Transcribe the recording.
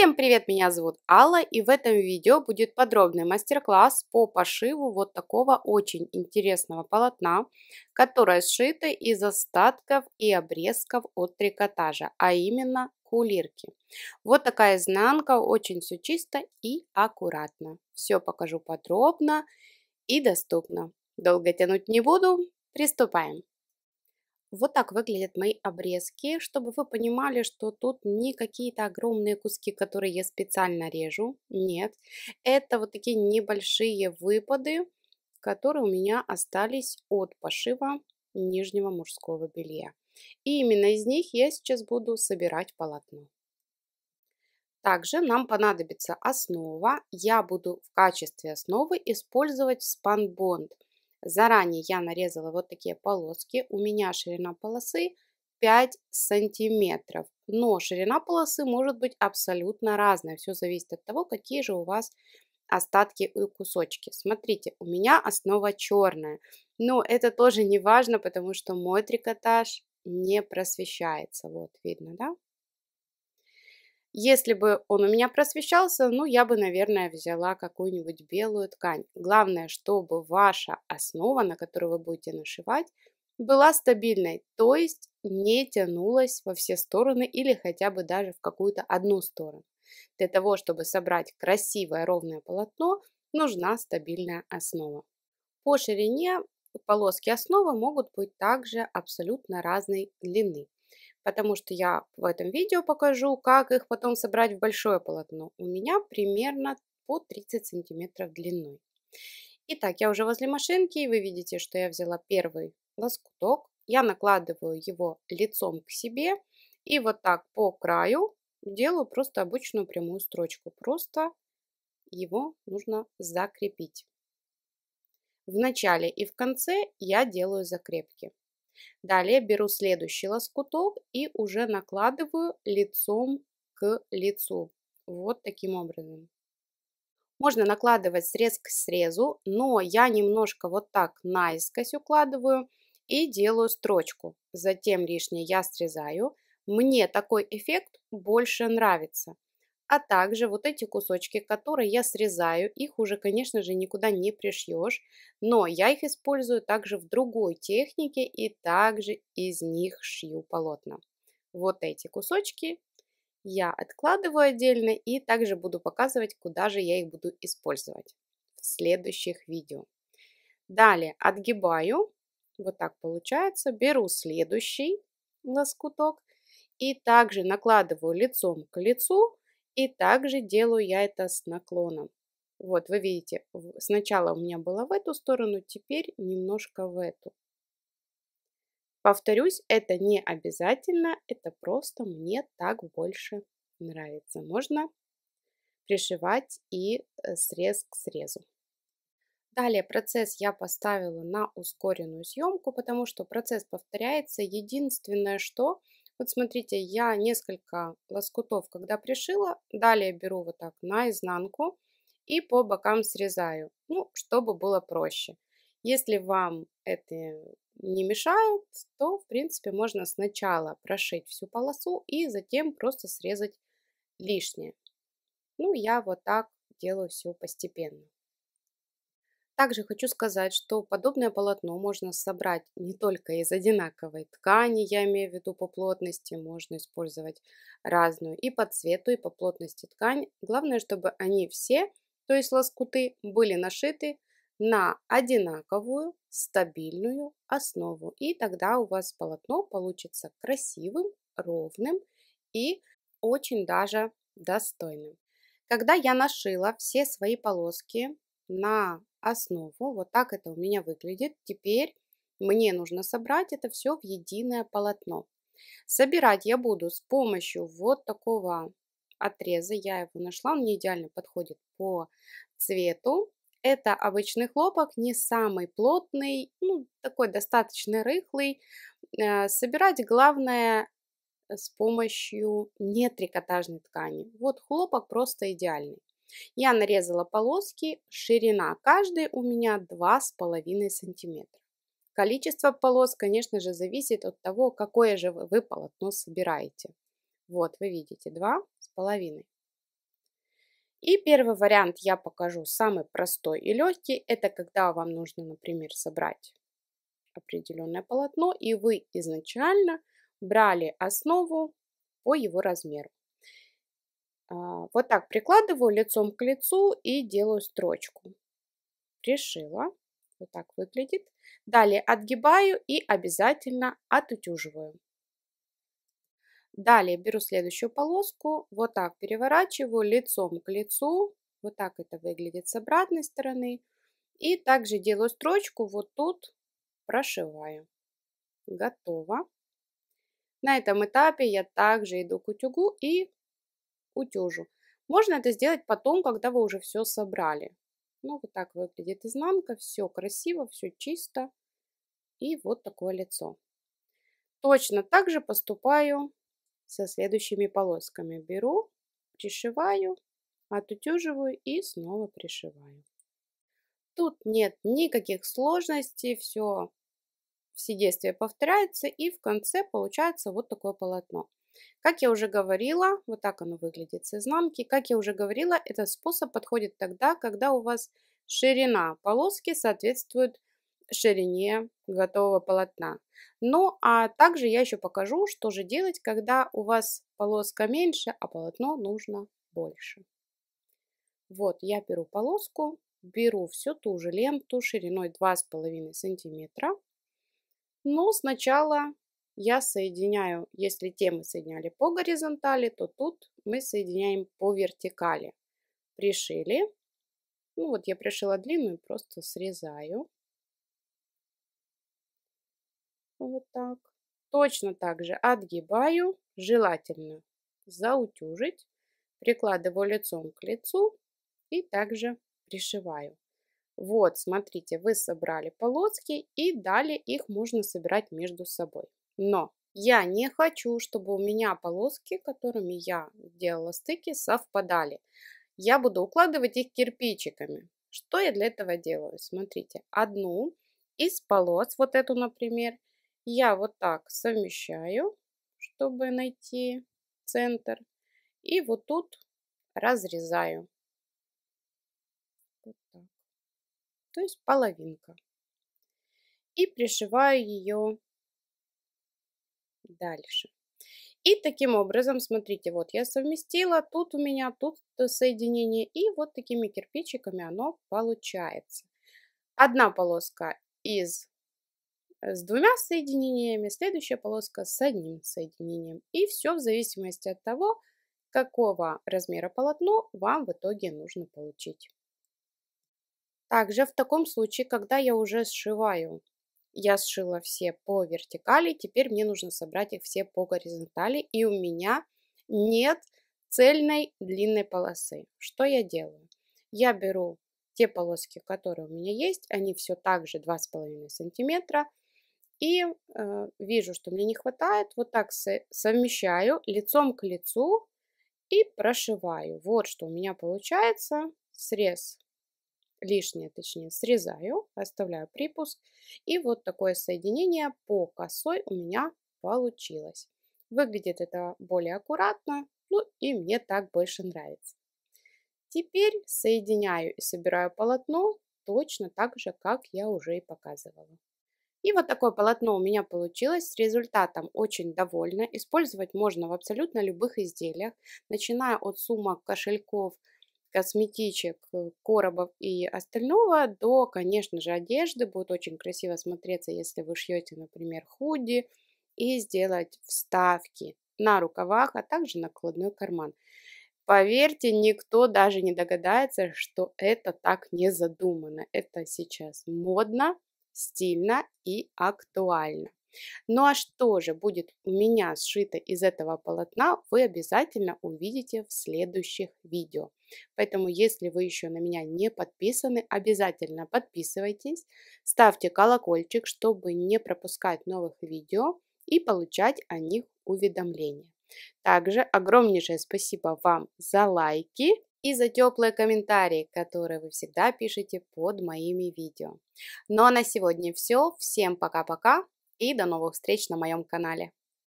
Всем привет, меня зовут Алла и в этом видео будет подробный мастер-класс по пошиву вот такого очень интересного полотна, которое сшито из остатков и обрезков от трикотажа, а именно кулирки. Вот такая изнанка, очень все чисто и аккуратно. Все покажу подробно и доступно. Долго тянуть не буду, приступаем. Вот так выглядят мои обрезки, чтобы вы понимали, что тут не какие-то огромные куски, которые я специально режу. Нет, это вот такие небольшие выпады, которые у меня остались от пошива нижнего мужского белья. И именно из них я сейчас буду собирать полотно. Также нам понадобится основа. Я буду в качестве основы использовать спанбонд – Заранее я нарезала вот такие полоски. У меня ширина полосы 5 сантиметров. Но ширина полосы может быть абсолютно разная. Все зависит от того, какие же у вас остатки и кусочки. Смотрите, у меня основа черная. Но это тоже не важно, потому что мой трикотаж не просвещается. Вот, видно, да? Если бы он у меня просвещался, ну, я бы, наверное, взяла какую-нибудь белую ткань. Главное, чтобы ваша основа, на которую вы будете нашивать, была стабильной, то есть не тянулась во все стороны или хотя бы даже в какую-то одну сторону. Для того, чтобы собрать красивое ровное полотно, нужна стабильная основа. По ширине полоски основы могут быть также абсолютно разной длины потому что я в этом видео покажу, как их потом собрать в большое полотно. У меня примерно по 30 сантиметров длиной. Итак, я уже возле машинки, и вы видите, что я взяла первый лоскуток. Я накладываю его лицом к себе и вот так по краю делаю просто обычную прямую строчку. Просто его нужно закрепить. В начале и в конце я делаю закрепки. Далее беру следующий лоскуток и уже накладываю лицом к лицу. Вот таким образом. Можно накладывать срез к срезу, но я немножко вот так наискось укладываю и делаю строчку. Затем лишнее я срезаю. Мне такой эффект больше нравится. А также вот эти кусочки, которые я срезаю, их уже, конечно же, никуда не пришьешь, но я их использую также в другой технике и также из них шью полотна. Вот эти кусочки я откладываю отдельно и также буду показывать, куда же я их буду использовать в следующих видео. Далее отгибаю, вот так получается, беру следующий лоскуток и также накладываю лицом к лицу и также делаю я это с наклоном. Вот, вы видите, сначала у меня было в эту сторону, теперь немножко в эту. Повторюсь, это не обязательно, это просто мне так больше нравится. Можно пришивать и э, срез к срезу. Далее процесс я поставила на ускоренную съемку, потому что процесс повторяется. Единственное, что вот смотрите, я несколько лоскутов, когда пришила, далее беру вот так наизнанку и по бокам срезаю, ну, чтобы было проще. Если вам это не мешает, то, в принципе, можно сначала прошить всю полосу и затем просто срезать лишнее. Ну, я вот так делаю все постепенно. Также хочу сказать, что подобное полотно можно собрать не только из одинаковой ткани, я имею в виду по плотности, можно использовать разную и по цвету, и по плотности ткань. Главное, чтобы они все, то есть лоскуты, были нашиты на одинаковую стабильную основу. И тогда у вас полотно получится красивым, ровным и очень даже достойным. Когда я нашила все свои полоски на основу. Вот так это у меня выглядит. Теперь мне нужно собрать это все в единое полотно. Собирать я буду с помощью вот такого отреза. Я его нашла, он мне идеально подходит по цвету. Это обычный хлопок, не самый плотный, ну, такой достаточно рыхлый. Э, собирать главное с помощью нетрикотажной ткани. Вот хлопок просто идеальный. Я нарезала полоски, ширина каждой у меня 2,5 сантиметра. Количество полос, конечно же, зависит от того, какое же вы полотно собираете. Вот, вы видите, 2,5. И первый вариант я покажу, самый простой и легкий. Это когда вам нужно, например, собрать определенное полотно, и вы изначально брали основу по его размеру. А, вот так прикладываю лицом к лицу и делаю строчку. Пришила. Вот так выглядит. Далее отгибаю и обязательно отутюживаю. Далее беру следующую полоску, вот так переворачиваю лицом к лицу. Вот так это выглядит с обратной стороны. И также делаю строчку вот тут, прошиваю. Готово. На этом этапе я также иду к утюгу и утюжу. Можно это сделать потом, когда вы уже все собрали. Ну, вот так выглядит изнанка. Все красиво, все чисто. И вот такое лицо. Точно так же поступаю со следующими полосками. Беру, пришиваю, отутюживаю и снова пришиваю. Тут нет никаких сложностей, все все действия повторяются и в конце получается вот такое полотно. Как я уже говорила, вот так оно выглядит с изнанки. Как я уже говорила, этот способ подходит тогда, когда у вас ширина полоски соответствует ширине готового полотна. Ну, а также я еще покажу, что же делать, когда у вас полоска меньше, а полотно нужно больше. Вот, я беру полоску, беру всю ту же ленту шириной 2,5 сантиметра. Но сначала я соединяю, если те мы соединяли по горизонтали, то тут мы соединяем по вертикали. Пришили. Ну вот я пришила длинную, просто срезаю. Вот так. Точно так же отгибаю, желательно заутюжить. Прикладываю лицом к лицу и также пришиваю. Вот, смотрите, вы собрали полоски и далее их можно собирать между собой. Но я не хочу, чтобы у меня полоски, которыми я делала стыки, совпадали. Я буду укладывать их кирпичиками. Что я для этого делаю? Смотрите, одну из полос, вот эту, например, я вот так совмещаю, чтобы найти центр. И вот тут разрезаю. Вот так. То есть половинка. И пришиваю ее дальше. И таким образом, смотрите, вот я совместила, тут у меня, тут соединение, и вот такими кирпичиками оно получается. Одна полоска из э, с двумя соединениями, следующая полоска с одним соединением. И все в зависимости от того, какого размера полотно вам в итоге нужно получить. Также в таком случае, когда я уже сшиваю я сшила все по вертикали, теперь мне нужно собрать их все по горизонтали, и у меня нет цельной длинной полосы. Что я делаю? Я беру те полоски, которые у меня есть, они все так же 2,5 сантиметра, и э, вижу, что мне не хватает, вот так совмещаю лицом к лицу и прошиваю. Вот что у меня получается, срез лишнее, точнее, срезаю, оставляю припуск. И вот такое соединение по косой у меня получилось. Выглядит это более аккуратно, ну и мне так больше нравится. Теперь соединяю и собираю полотно точно так же, как я уже и показывала. И вот такое полотно у меня получилось, с результатом очень довольна. Использовать можно в абсолютно любых изделиях, начиная от сумок, кошельков, косметичек, э, коробов и остального, до, конечно же, одежды. Будет очень красиво смотреться, если вы шьете, например, худи, и сделать вставки на рукавах, а также накладной карман. Поверьте, никто даже не догадается, что это так не задумано. Это сейчас модно, стильно и актуально. Ну а что же будет у меня сшито из этого полотна, вы обязательно увидите в следующих видео. Поэтому, если вы еще на меня не подписаны, обязательно подписывайтесь, ставьте колокольчик, чтобы не пропускать новых видео и получать о них уведомления. Также огромнейшее спасибо вам за лайки и за теплые комментарии, которые вы всегда пишете под моими видео. Ну а на сегодня все. Всем пока-пока. И до новых встреч на моем канале.